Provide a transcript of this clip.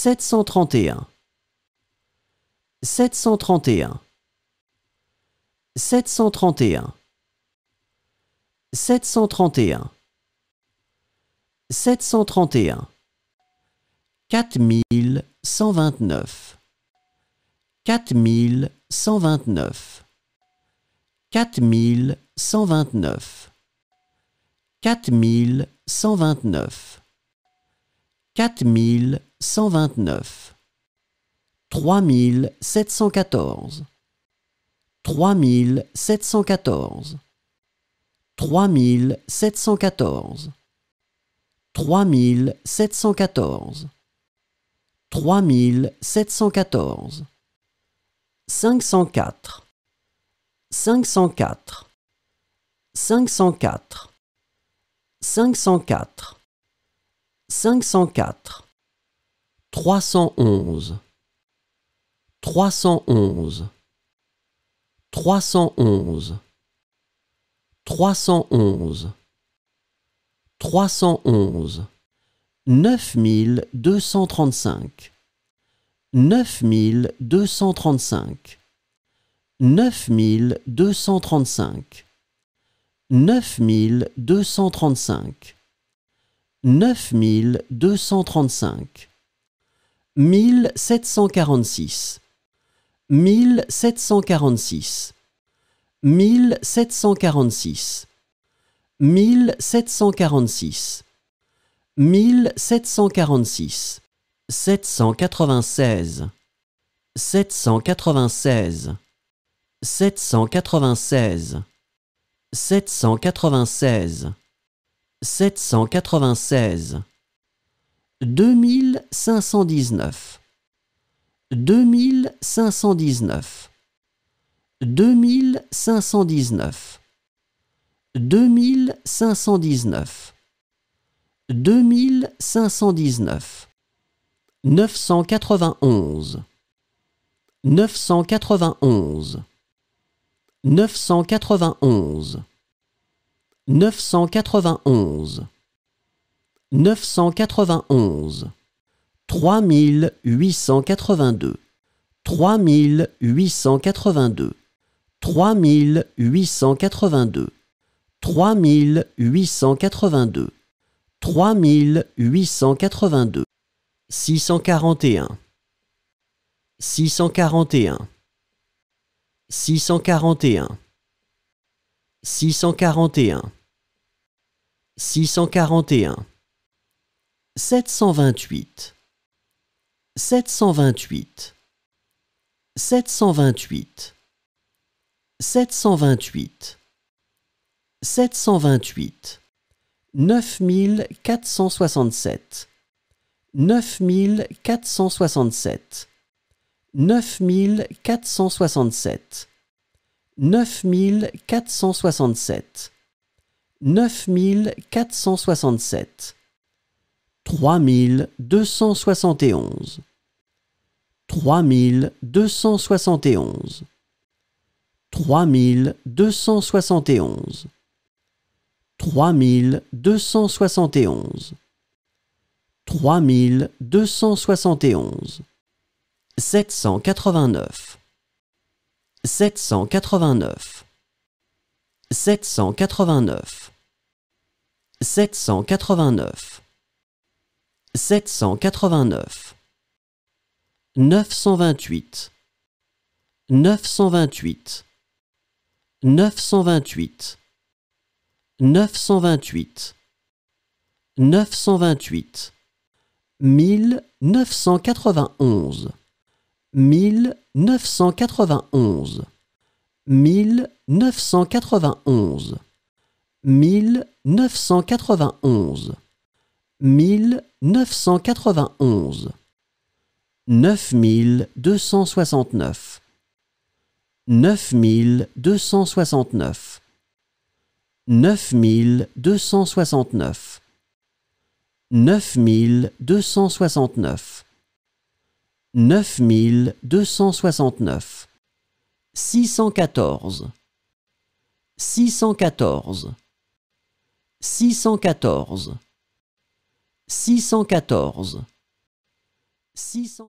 731 731 731 731 731 4129 4129 4129 4129 4129 129 3714 3714 3714 3714 3714 504 504 504 504 504 311 311 311 311 311 9235 9235 9235 9235 9235 1746 1746 1746 1746 1746 796 796 796 796 796 2519 2519 2519 2519 2519 991 991 991 991 991 3882 3882 3882 3882 3882 641 641 641 641 641 728 728 728 728 728 9467 9467 9467 9467 9467 3271 3271 3271 3271 3271 789 789 789 789 789 928 928 928 928 928 1991 1991 1991 1991 1991 9269 9269 9269 9269 9269 614 614 614 614. 600